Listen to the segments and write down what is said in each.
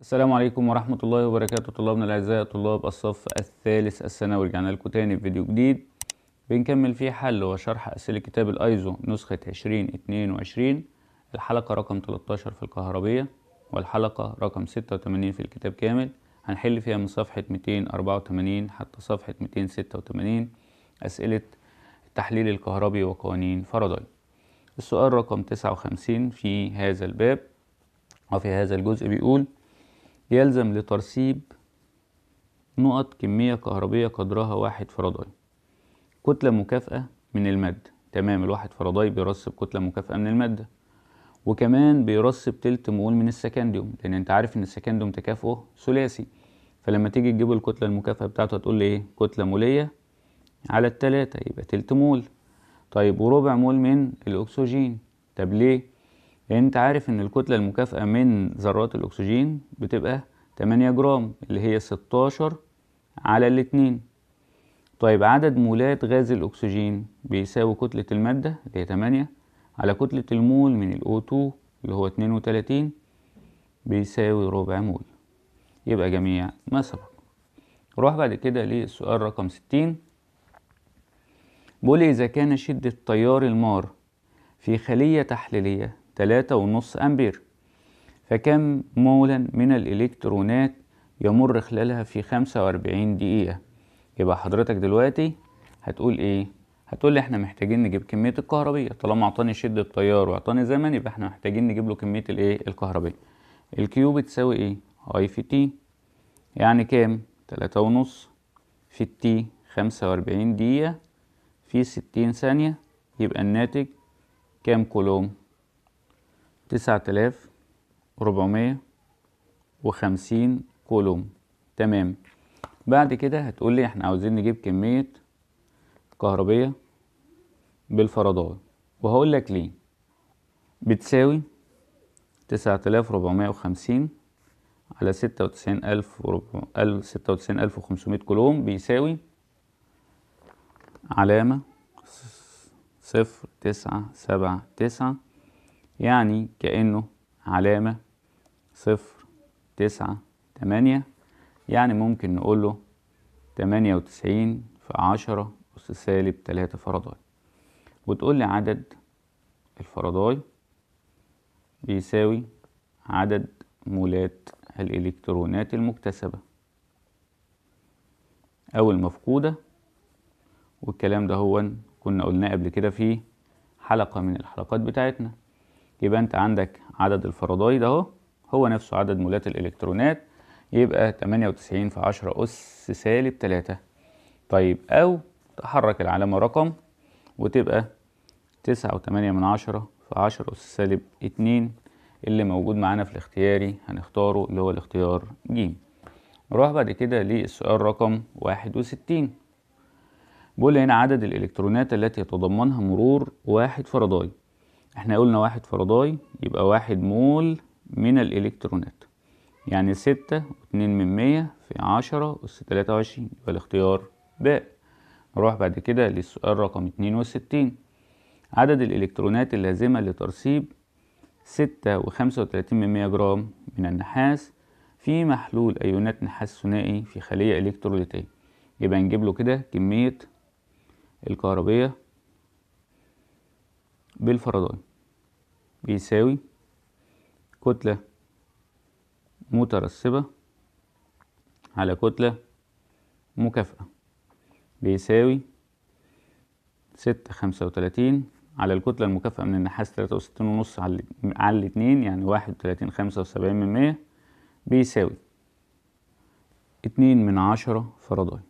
السلام عليكم ورحمة الله وبركاته طلابنا الأعزاء طلاب الصف الثالث الثانوي رجعنا لكم تاني في فيديو جديد بنكمل فيه حل وشرح أسئلة كتاب الأيزو نسخة عشرين اتنين وعشرين الحلقة رقم تلتاشر في الكهربية والحلقة رقم ستة وتمانين في الكتاب كامل هنحل فيها من صفحة ميتين أربعة وتمانين حتى صفحة ميتين ستة وتمانين أسئلة التحليل الكهربي وقوانين فاراداي السؤال رقم تسعة وخمسين في هذا الباب وفي هذا الجزء بيقول يلزم لترسيب نقط كمية كهربية قدرها واحد فرضاي كتلة مكافئة من المادة تمام الواحد فرضاي بيرسب كتلة مكافئة من المادة وكمان بيرسب تلت مول من السكنديوم لأن أنت عارف إن السكنديوم تكافؤه ثلاثي فلما تيجي تجيب الكتلة المكافئة بتاعته هتقول لي إيه كتلة مولية على التلاتة يبقى تلت مول طيب وربع مول من الأكسجين طب ليه لان يعني انت عارف ان الكتله المكافئه من ذرات الاكسجين بتبقى 8 جرام اللي هي 16 على الاتنين طيب عدد مولات غاز الاكسجين بيساوي كتله الماده اللي هي 8 على كتله المول من o 2 اللي هو 32 بيساوي ربع مول يبقى جميع ما سبق نروح بعد كده للسؤال رقم 60 بيقول إذا كان شدة تيار المار في خلية تحليلية 3.5 أمبير فكم مولا من الإلكترونات يمر خلالها في 45 دقيقة يبقى حضرتك دلوقتي هتقول إيه؟ هتقول لي احنا محتاجين نجيب كمية الكهربية طالما اعطاني شدة تيار واعطاني زمن يبقى احنا محتاجين نجيب له كمية الايه الكهربية الكيو بتساوي ايه اي في تي يعني كام تلاتة ونص في تي خمسة واربعين دقيقة في ستين ثانية يبقى الناتج كام كولوم تسعة آلاف ربعمية وخمسين كولوم تمام بعد كده هتقول لي احنا عاوزين نجيب كمية كهربية بالفرضاوي. وهقول لك ليه بتساوي تسعة آلاف ربعمية وخمسين على ستة وتسعين ألف وربع ستة وتسعين ألف وخمسمائة كولوم بيساوي علامة صفر تسعة سبعة تسعة يعني كأنه علامة صفر تسعة تمانية يعني ممكن نقول له تمانية وتسعين في عشرة أس سالب تلاتة فرضاي وتقول لي عدد الفرضاي بيساوي عدد مولات الإلكترونات المكتسبة أو المفقودة والكلام ده هو كنا قلناه قبل كده في حلقة من الحلقات بتاعتنا يبقى انت عندك عدد الفرادايد اهو هو نفسه عدد مولات الالكترونات يبقى 98 في 10 أس سالب 3 طيب أو تحرك العلامة رقم وتبقى 9 و8 من 10 في 10 أس سالب 2 اللي موجود معانا في الاختياري هنختاره اللي هو الاختيار ج نروح بعد كده للسؤال رقم 61 بيقول هنا عدد الإلكترونات التي يتضمنها مرور واحد فرادايد احنا قلنا واحد فرضاي يبقى واحد مول من الالكترونات يعني ستة واتنين من مية في عشرة أس تلاتة وعشرين يبقى الاختيار ب نروح بعد كده للسؤال رقم اتنين وستين عدد الإلكترونات اللازمة لترسيب ستة وخمسة وتلاتين من مية جرام من النحاس في محلول أيونات نحاس ثنائي في خلية إلكتروليتية يبقى نجيب له كده كمية الكهربية بالفرضاء بيساوي كتلة مترسبة على كتلة مكافئة بيساوي ستة خمسة وتلاتين على الكتلة المكافئة من النحاس تلاتة وستين ونص على الاتنين يعني واحد وتلاتين خمسة وسبعين من مية بيساوي اتنين من عشرة فرضاي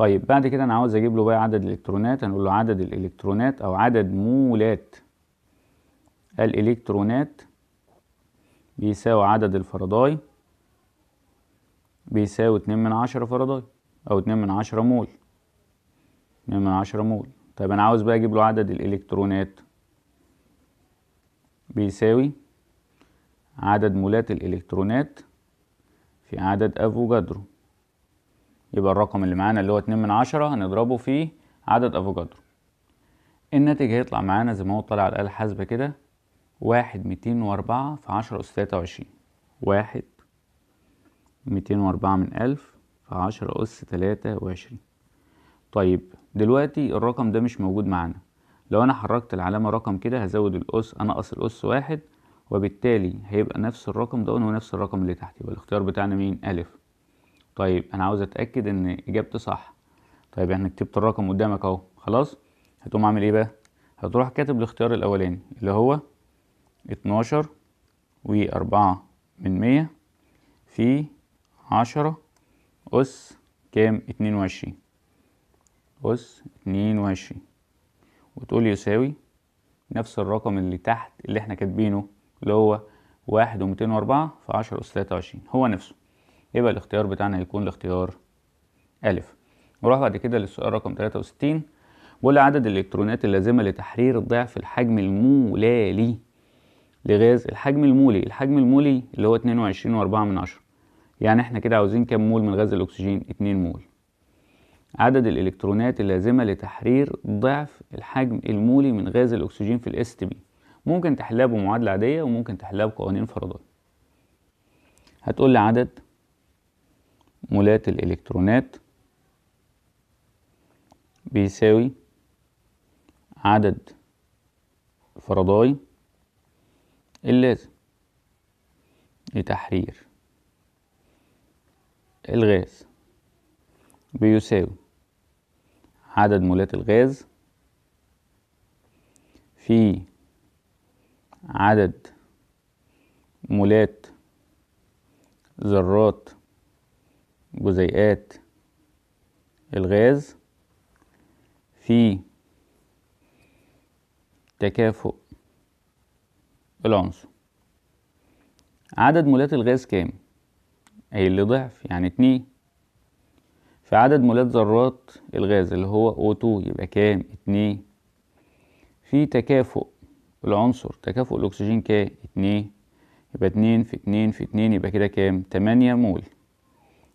طيب بعد كده انا عاوز اجيب له بقى عدد الالكترونات هنقول له عدد الالكترونات او عدد مولات الالكترونات بيساوي عدد الفرضاي بيساوي اتنين من عشرة فرداي او اتنين من عشرة مول اتنين من عشرة مول طيب انا عاوز بقى اجيب له عدد الالكترونات بيساوي عدد مولات الالكترونات في عدد افوجادرو يبقى الرقم اللي معانا اللي هو اتنين من عشرة هنضربه في عدد افوكادرو الناتج هيطلع معانا زي ما هو طالع على الآلة الحاسبة كده واحد ميتين وأربعة في عشرة أس تلاتة وعشرين واحد ميتين وأربعة من ألف في عشرة أس تلاتة وعشرين طيب دلوقتي الرقم ده مش موجود معانا لو أنا حركت العلامة رقم كده هزود الأس أنقص الأس واحد وبالتالي هيبقى نفس الرقم ده ونفس الرقم اللي تحت يبقى الاختيار بتاعنا مين ألف طيب انا عاوز اتاكد ان اجابتي صح طيب يعني كتبت الرقم قدامك اهو خلاص هتقوم عامل ايه بقى هتروح كاتب الاختيار الاولاني اللي هو 12 و 4 من 100 في 10 أس كام 22 أس 22 وتقول يساوي نفس الرقم اللي تحت اللي احنا كاتبينه اللي هو واحد ومتين وأربعة في عشرة أس تلاتة وعشرين هو نفسه يبقى الاختيار بتاعنا هيكون الاختيار ألف نروح بعد كده للسؤال رقم 63 بيقول عدد الإلكترونات اللازمة لتحرير ضعف الحجم المولالي لغاز الحجم المولي الحجم المولي اللي هو 22 و4 من عشرة يعني احنا كده عاوزين كام مول من غاز الأكسجين 2 مول عدد الإلكترونات اللازمة لتحرير ضعف الحجم المولي من غاز الأكسجين في الاس تي بي ممكن تحلها بمعادلة عادية وممكن تحلها بقوانين فرضية هتقول لي عدد مولات الإلكترونات بيساوي عدد فرضاي اللازم لتحرير الغاز بيساوي عدد مولات الغاز في عدد مولات ذرات جزيئات الغاز في تكافؤ العنصر عدد مولات الغاز كام اي اللي ضعف يعني اتنين في عدد مولات ذرات الغاز اللي هو O2 يبقى كام اتنين في تكافؤ العنصر تكافؤ الأكسجين كام اتنين يبقى اتنين في اتنين في اتنين يبقى كده كام تمانية مول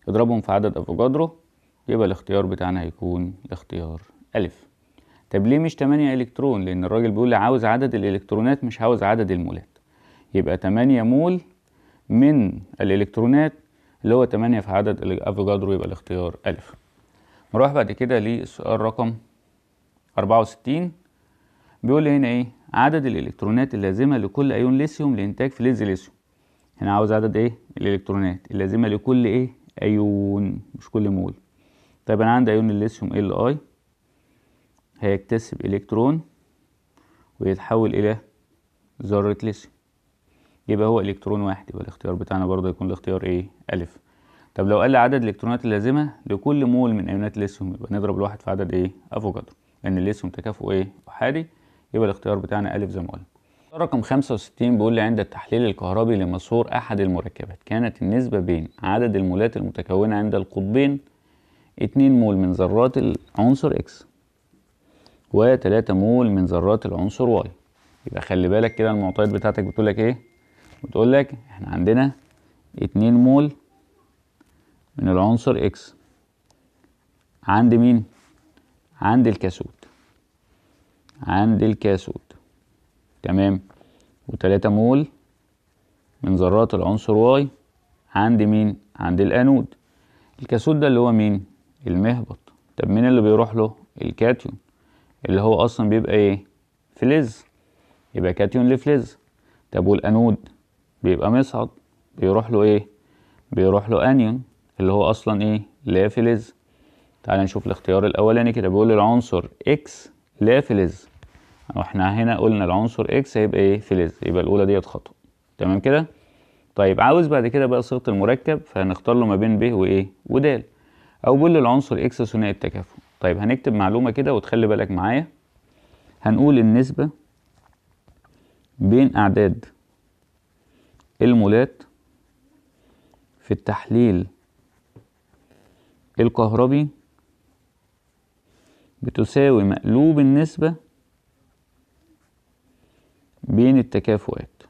اضربهم في عدد افوكادرو يبقى الاختيار بتاعنا هيكون اختيار الف طب ليه مش 8 الكترون لان الراجل بيقول لي عاوز عدد الالكترونات مش عاوز عدد المولات يبقى 8 مول من الالكترونات اللي هو 8 في عدد الافوكادرو يبقى الاختيار الف نروح بعد كده للسؤال رقم 64 بيقول لي هنا ايه عدد الالكترونات اللازمه لكل ايون ليثيوم لانتاج فلز ليثيوم هنا عاوز عدد ايه الالكترونات اللازمه لكل ايه ايون مش كل مول طيب انا عندي ايون الليثيوم ال اي هيكتسب الكترون ويتحول الى ذره ليثيوم يبقى هو الكترون واحد يبقى الاختيار بتاعنا برضه يكون الاختيار ايه الف طب لو قال عدد الالكترونات اللازمه لكل مول من ايونات الليثيوم يبقى نضرب الواحد في عدد ايه افوكادو لان الليثيوم تكافؤ ايه احادي يبقى الاختيار بتاعنا الف زي ما قلنا رقم 65 بيقول لي عند التحليل الكهربي لمسور أحد المركبات كانت النسبة بين عدد المولات المتكونة عند القطبين 2 مول من ذرات العنصر X و3 مول من ذرات العنصر Y يبقى خلي بالك كده المعطيات بتاعتك بتقول لك إيه؟ بتقول لك إحنا عندنا 2 مول من العنصر X عند مين؟ عند الكاسوت عند الكاسوت تمام وتلاتة مول من ذرات العنصر واي عند مين عند الانود الكاسود ده اللي هو مين المهبط طب مين اللي بيروح له الكاتيون اللي هو اصلا بيبقى ايه فلز يبقى كاتيون لفلز طب والانود بيبقى مصعد بيروح له ايه بيروح له انيون اللي هو اصلا ايه لا فلز تعال نشوف الاختيار الاولاني كده بيقول العنصر اكس لا فلز واحنا هنا قلنا العنصر اكس هيبقى ايه فلز يبقى الاولى ديت خطوه تمام كده طيب عاوز بعد كده بقى صيغه المركب فهنختار له ما بين ب وايه ودال او بقول العنصر اكس ثنائي التكافؤ طيب هنكتب معلومه كده وتخلي بالك معايا هنقول النسبه بين اعداد المولات في التحليل الكهربي بتساوي مقلوب النسبه بين التكافؤات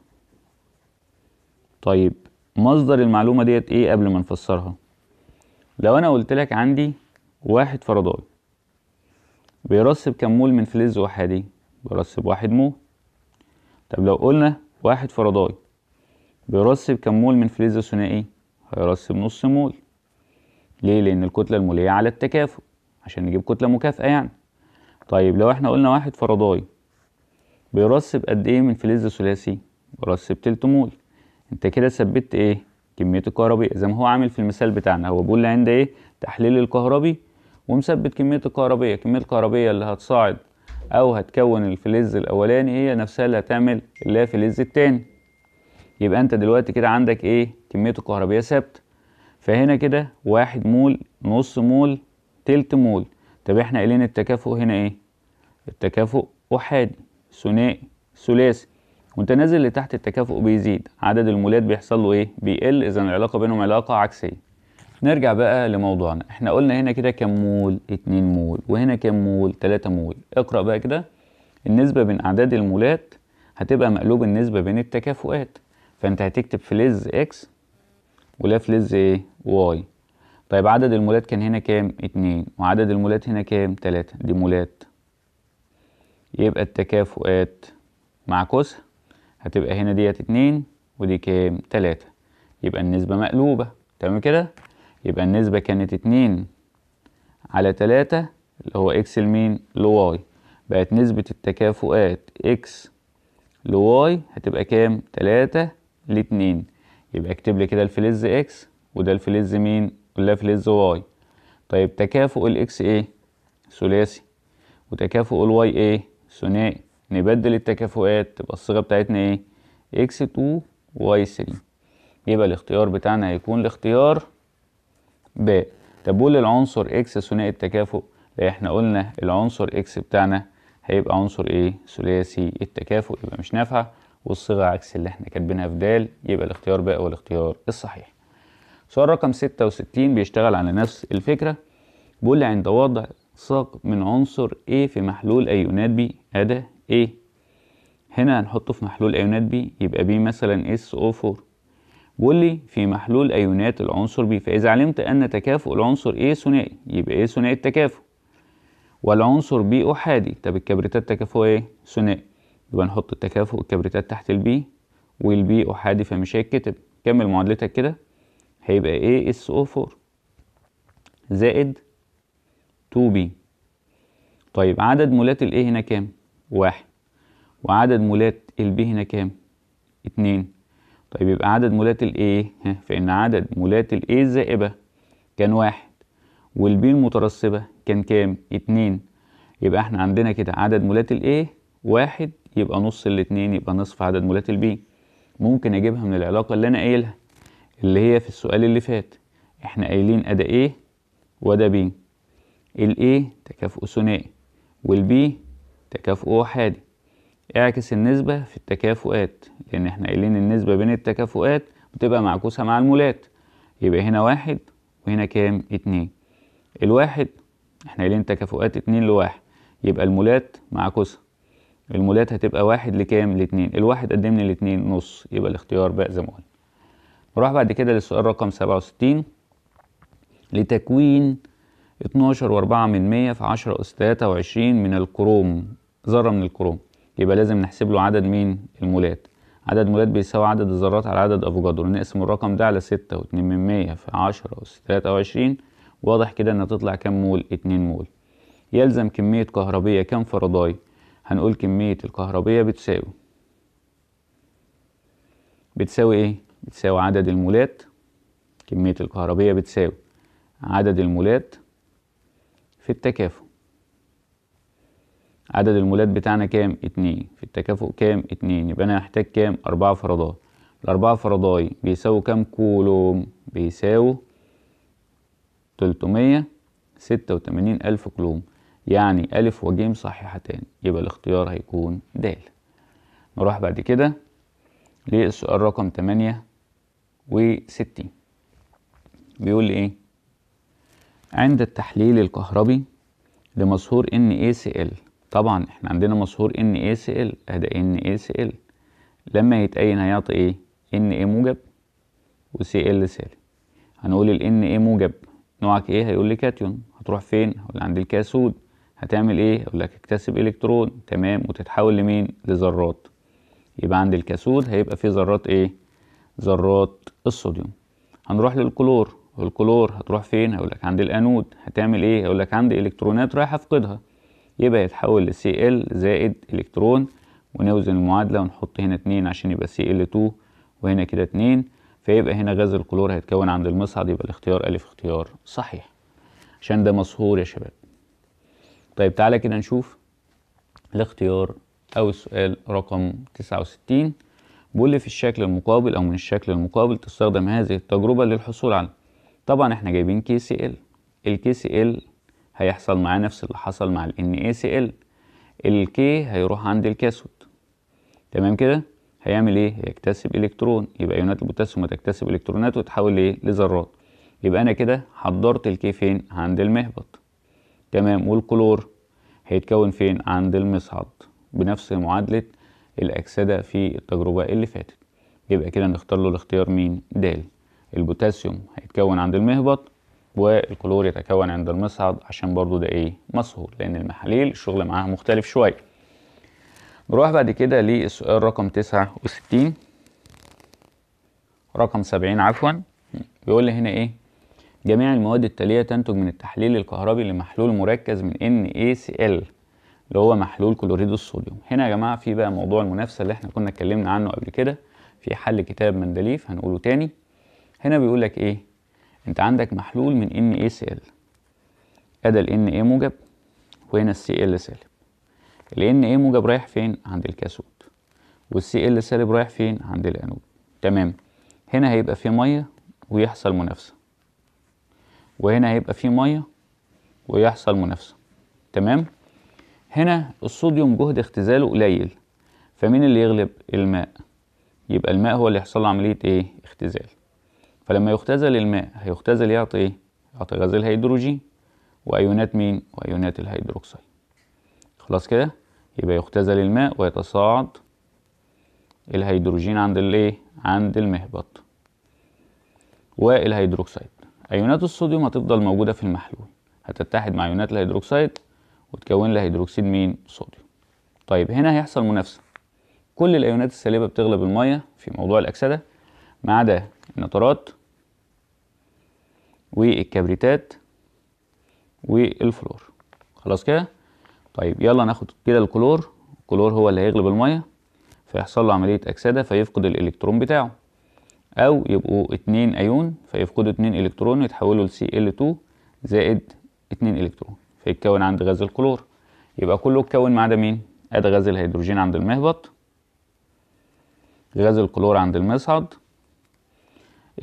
طيب مصدر المعلومة ديت ايه قبل ما نفسرها لو انا قلت لك عندي واحد فرضاي بيرسب كم مول من فلز وحدي بيرسب واحد مول طب لو قلنا واحد فرضاي بيرسب كم مول من فلز ثنائي هيرسب نص مول ليه لان الكتلة المولية على التكافؤ عشان نجيب كتلة مكافئة يعني طيب لو احنا قلنا واحد فرضاي بيرسب قد ايه من فلز ثلاثي برسب تلت مول انت كده ثبت ايه كميه الكهربي زي ما هو عامل في المثال بتاعنا هو بيقول لي عند ايه تحليل الكهربي ومثبت كميه الكهربيه كميه الكهربيه اللي هتصاعد او هتكون الفلز الاولاني هي نفسها اللي هتعمل اللي هي فلز التاني يبقى انت دلوقتي كده عندك ايه كميه الكهربيه ثابته فهنا كده واحد مول نص مول تلت مول طب احنا قايلين التكافؤ هنا ايه التكافؤ احادي ثنائي ثلاثي وانت نازل لتحت التكافؤ بيزيد عدد المولات بيحصل له ايه بيقل اذا العلاقه بينهم علاقه عكسيه نرجع بقى لموضوعنا احنا قلنا هنا كده كام مول 2 مول وهنا كام مول 3 مول اقرا بقى كده النسبه بين اعداد المولات هتبقى مقلوب النسبه بين التكافؤات فانت هتكتب فلز اكس ولا فلز ايه واي طيب عدد المولات كان هنا كام 2 وعدد المولات هنا كام 3 دي مولات يبقى التكافؤات معكوسة هتبقى هنا ديت اتنين ودي كام تلاتة يبقى النسبة مقلوبة تمام كده يبقى النسبة كانت اتنين على تلاتة اللي هو اكس لمين لواي بقت نسبة التكافؤات اكس لواي هتبقى كام تلاتة لاتنين يبقى اكتب لي كده الفلز اكس وده الفلز مين وده فلز واي طيب تكافؤ الاكس ايه ثلاثي وتكافؤ الواي ايه ثنائي نبدل التكافؤات تبقى الصيغه بتاعتنا ايه اكس 2 واي 3 يبقى الاختيار بتاعنا هيكون الاختيار ب طب العنصر اكس ثنائي التكافؤ لا احنا قلنا العنصر اكس بتاعنا هيبقى عنصر ايه ثلاثي التكافؤ يبقى مش نافعه والصيغه عكس اللي احنا كاتبينها في د يبقى الاختيار ب هو الاختيار الصحيح سؤال رقم 66 بيشتغل على نفس الفكره بيقول لي عند وضع ساق من عنصر A في محلول أيونات B أداة A هنا هنحطه في محلول أيونات B يبقى B مثلا SO4 بيقول لي في محلول أيونات العنصر B فإذا علمت أن تكافؤ العنصر A ثنائي يبقى A ثنائي التكافؤ والعنصر B أحادي طب الكبريتات تكافؤ إيه؟ ثنائي يبقى نحط التكافؤ الكبريتات تحت البي والبي أحادي فمش هيتكتب كمل معادلتك كده هيبقي A so ASO4 زائد 2 b طيب عدد مولات الايه هنا كام واحد وعدد مولات البي هنا كام اتنين طيب يبقى عدد مولات ها فان عدد مولات الايه الزائبه كان واحد والبي المترسبه كان كام اتنين يبقى احنا عندنا كده عدد مولات الايه واحد يبقى نص الاتنين يبقى نصف عدد مولات البي ممكن اجيبها من العلاقه اللي انا قايلها اللي هي في السؤال اللي فات احنا قايلين ادا ايه وأدا B ال A تكافؤ ثنائي وال B تكافؤ أحادي اعكس النسبة في التكافؤات لأن احنا قايلين النسبة بين التكافؤات بتبقى معكوسة مع المولات يبقى هنا واحد وهنا كام؟ اتنين الواحد احنا قايلين تكافؤات اتنين لواحد يبقى المولات معكوسة المولات هتبقى واحد لكام؟ لاتنين الواحد قد من الاتنين نص يبقى الاختيار بقى زي ما قلنا نروح بعد كده للسؤال رقم سبعة وستين لتكوين 12 واربعة من مية في عشرة أس تلاتة وعشرين من الكروم ذرة من الكروم يبقى لازم نحسب له عدد مين المولات عدد مولات بيساوي عدد الذرات على عدد افوكادرو نقسم الرقم ده على ستة واتنين من مية في عشرة أس تلاتة وعشرين واضح كده إن هتطلع كام مول اتنين مول يلزم كمية كهربية كام فرداي هنقول كمية الكهربية بتساوي بتساوي ايه بتساوي عدد المولات كمية الكهربية بتساوي عدد المولات في التكافؤ عدد المولات بتاعنا كام اتنين في التكافؤ كام اتنين يبقى انا هحتاج كام اربعة فرضاي الاربعة فرضاي بيساووا كام كولوم بيساووا تلتمية ستة وتمانين الف كولوم يعني الف وجيم صحيحتان يبقى الاختيار هيكون د نروح بعد كده للسؤال رقم تمانية وستين بيقول ايه عند التحليل الكهربي لمصهور NaCl إيه طبعا احنا عندنا مصهور NaCl إيه سي NaCl إيه لما يتأين هيعطي ايه Na موجب و وCl سالب هنقول ال Na موجب نوعك ايه هيقول لي كاتيون هتروح فين هقول عند الكاسود هتعمل ايه هقول لك اكتسب الكترون تمام وتتحول لمين لذرات يبقى عند الكاسود هيبقى فيه ذرات ايه ذرات الصوديوم هنروح للكلور والكلور هتروح فين لك عند الانود هتعمل ايه لك عندي الكترونات رايح افقدها يبقى يتحول لسي ال زائد الكترون ونوزن المعادله ونحط هنا اتنين عشان يبقى سي ال 2 وهنا كده اتنين فيبقى هنا غاز الكلور هيتكون عند المصعد يبقى الاختيار الف اختيار صحيح عشان ده مصهور يا شباب طيب تعالى كده نشوف الاختيار او السؤال رقم 69 بيقول لي في الشكل المقابل او من الشكل المقابل تستخدم هذه التجربه للحصول على طبعا احنا جايبين كي سي ال الكي سي ال هيحصل معاه نفس اللي حصل مع ان اي سي ال الكي هيروح عند الكاسود تمام كده هيعمل ايه هيكتسب الكترون يبقى ايونات البوتاسيوم هتكتسب الكترونات وتتحول لايه لذرات يبقى انا كده حضرت الكي فين عند المهبط تمام والكلور هيتكون فين عند المصعد بنفس معادله الاكسده في التجربه اللي فاتت يبقى كده نختار له الاختيار مين د البوتاسيوم هيتكون عند المهبط والكلور يتكون عند المصعد عشان برضو ده ايه مسهول لان المحاليل الشغل معاها مختلف شويه نروح بعد كده للسؤال رقم 69 رقم 70 عفوا بيقول لي هنا ايه جميع المواد التاليه تنتج من التحليل الكهربي لمحلول مركز من NaCl اللي هو محلول كلوريد الصوديوم هنا يا جماعه في بقى موضوع المنافسه اللي احنا كنا اتكلمنا عنه قبل كده في حل كتاب مندليف هنقوله تاني هنا بيقول لك ايه انت عندك محلول من ان اي سي ال ادي ان اي موجب وهنا السي ال سالب الان اي موجب رايح فين عند الكاثود والسي ال سالب رايح فين عند الانود تمام هنا هيبقى في ميه ويحصل منافسه وهنا هيبقى في ميه ويحصل منافسه تمام هنا الصوديوم جهد اختزاله قليل فمين اللي يغلب الماء يبقى الماء هو اللي يحصل له عمليه ايه اختزال فلما يختزل الماء هيختزل يعطي ايه؟ يعطي غاز الهيدروجين وايونات مين؟ وايونات الهيدروكسيد خلاص كده يبقى يختزل الماء ويتصاعد الهيدروجين عند الايه؟ عند المهبط والهيدروكسيد ايونات الصوديوم هتفضل موجوده في المحلول هتتحد مع ايونات الهيدروكسيد وتكون لها هيدروكسيد مين؟ صوديوم طيب هنا هيحصل منافسه كل الايونات السالبه بتغلب الميه في موضوع الاكسده ما عدا النترات والكبريتات والفلور خلاص كده طيب يلا ناخد كده الكلور الكلور هو اللي هيغلب الميه فيحصل له عمليه اكسده فيفقد الالكترون بتاعه او يبقوا اتنين ايون فيفقدوا اتنين الكترون يتحولوا ل cl 2 زائد اتنين الكترون فيتكون عند غاز الكلور يبقى كله اتكون ما عدا مين ادي غاز الهيدروجين عند المهبط غاز الكلور عند المصعد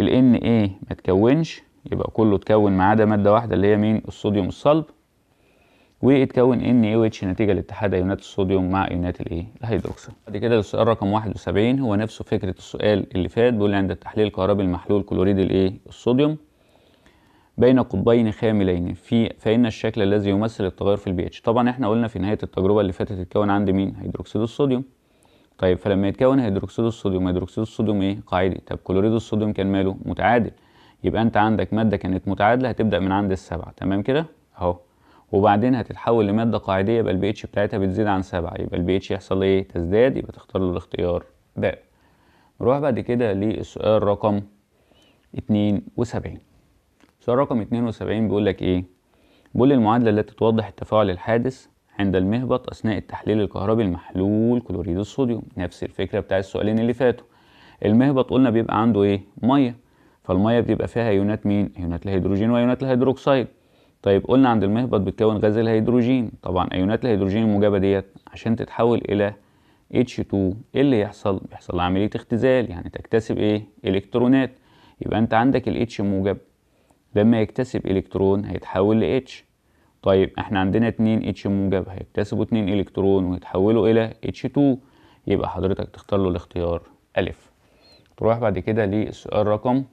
ال Na ما تكونش يبقى كله اتكون ما عدا ماده واحده اللي هي مين الصوديوم الصلب واتكون ان اي اتش نتيجه لاتحاد ايونات الصوديوم مع ايونات الايه الهيدروكسيل بعد كده السؤال رقم 71 هو نفسه فكره السؤال اللي فات بيقول عند التحليل الكهربي المحلول كلوريد الايه الصوديوم بين قطبين خاملين في فإن الشكل الذي يمثل التغير في البي اتش طبعا احنا قلنا في نهاية التجربة اللي فاتت اتكون عند مين هيدروكسيد الصوديوم طيب فلما يتكون هيدروكسيد الصوديوم هيدروكسيد الصوديوم ايه قاعدي طب كلوريد الصوديوم كان ماله متعادل يبقى انت عندك ماده كانت متعادله هتبدا من عند السبعه تمام كده اهو وبعدين هتتحول لماده قاعديه يبقى البي اتش بتاعتها بتزيد عن سبعة يبقى البي اتش يحصل ايه تزداد يبقى تختار له الاختيار ده نروح بعد كده للسؤال رقم 72 السؤال رقم 72 بيقول لك ايه بيقول لي المعادله التي توضح التفاعل الحادث عند المهبط اثناء التحليل الكهربي المحلول كلوريد الصوديوم نفس الفكره بتاع السؤالين اللي فاتوا المهبط قلنا بيبقى عنده ايه ميه فالميه بيبقى فيها ايونات مين ايونات الهيدروجين وايونات الهيدروكسيد طيب قلنا عند المهبط بتكون غاز الهيدروجين طبعا ايونات الهيدروجين الموجبه ديت عشان تتحول الى H2 ايه اللي يحصل بيحصل عمليه اختزال يعني تكتسب ايه الكترونات يبقى انت عندك الاتش موجب لما يكتسب الكترون هيتحول ل H طيب احنا عندنا اتنين اتش موجب هيكتسبوا اتنين الكترون ويتحولوا الى H2 يبقى حضرتك تختار له الاختيار أ تروح بعد كده للسؤال رقم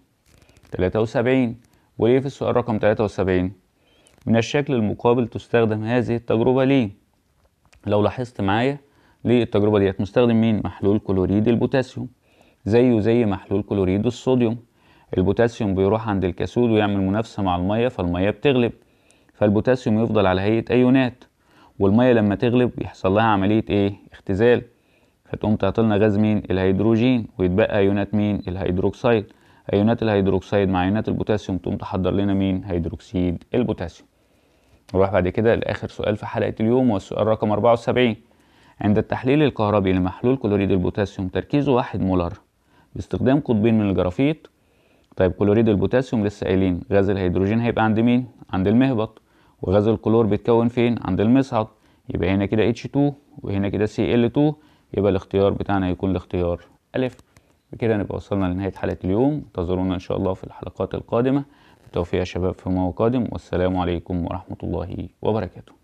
73 وليه في السؤال رقم 73 من الشكل المقابل تستخدم هذه التجربة ليه لو لاحظت معايا ليه التجربة ديت مستخدم مين محلول كلوريد البوتاسيوم زيه زي محلول كلوريد الصوديوم البوتاسيوم بيروح عند الكسود ويعمل منافسة مع المية فالمية بتغلب فالبوتاسيوم يفضل على هيئة أيونات والمية لما تغلب يحصل لها عملية ايه اختزال فتقوم تعطلنا غاز مين الهيدروجين ويتبقى أيونات مين الهيدروكسيد ايونات الهيدروكسيد مع ايونات البوتاسيوم تقوم تحضر لنا مين هيدروكسيد البوتاسيوم نروح بعد كده لاخر سؤال في حلقه اليوم والسؤال رقم 74 عند التحليل الكهربي لمحلول كلوريد البوتاسيوم تركيزه 1 مولر باستخدام قطبين من الجرافيت طيب كلوريد البوتاسيوم لسه قايلين غاز الهيدروجين هيبقى عند مين عند المهبط وغاز الكلور بيتكون فين عند المصعد يبقى هنا كده H2 وهنا كده Cl2 يبقى الاختيار بتاعنا هيكون الاختيار ألف بكده نبقى وصلنا لنهاية حلقة اليوم انتظرونا إن شاء الله في الحلقات القادمة بالتوفيق يا شباب فيما هو قادم والسلام عليكم ورحمة الله وبركاته